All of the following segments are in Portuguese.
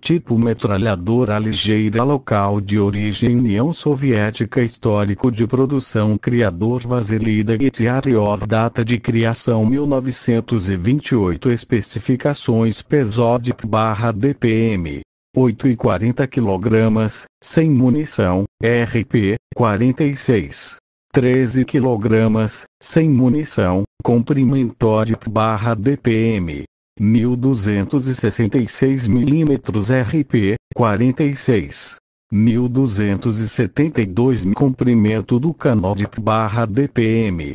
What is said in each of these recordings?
Tipo metralhadora ligeira local de origem União Soviética Histórico de produção Criador Vasilida Getiariov Data de criação 1928 Especificações PESODIP barra DPM 8 e 40 kg, sem munição, RP 46 13 kg, sem munição, comprimento de barra DPM 1266 mm RP 46 1272 comprimento do canal de barra DPM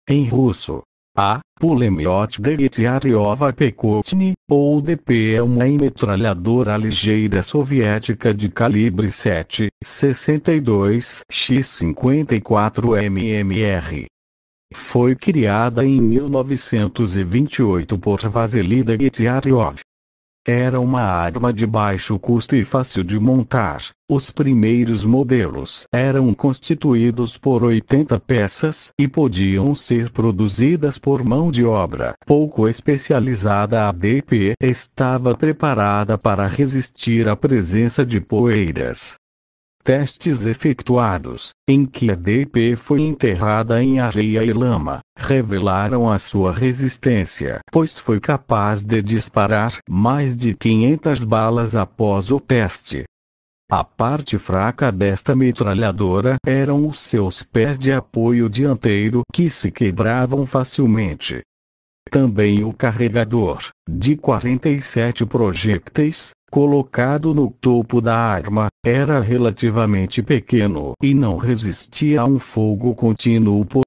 em russo. A Pulemiot Getiaryova Pekotny, ou DP é uma metralhadora ligeira soviética de calibre 7, 62 x 54 mmr. Foi criada em 1928 por Vasily Getiaryov. Era uma arma de baixo custo e fácil de montar. Os primeiros modelos eram constituídos por 80 peças e podiam ser produzidas por mão de obra pouco especializada. A DP estava preparada para resistir à presença de poeiras. Testes efetuados, em que a DP foi enterrada em areia e lama, revelaram a sua resistência, pois foi capaz de disparar mais de 500 balas após o teste. A parte fraca desta metralhadora eram os seus pés de apoio dianteiro que se quebravam facilmente. Também o carregador, de 47 projéteis, colocado no topo da arma, era relativamente pequeno e não resistia a um fogo contínuo por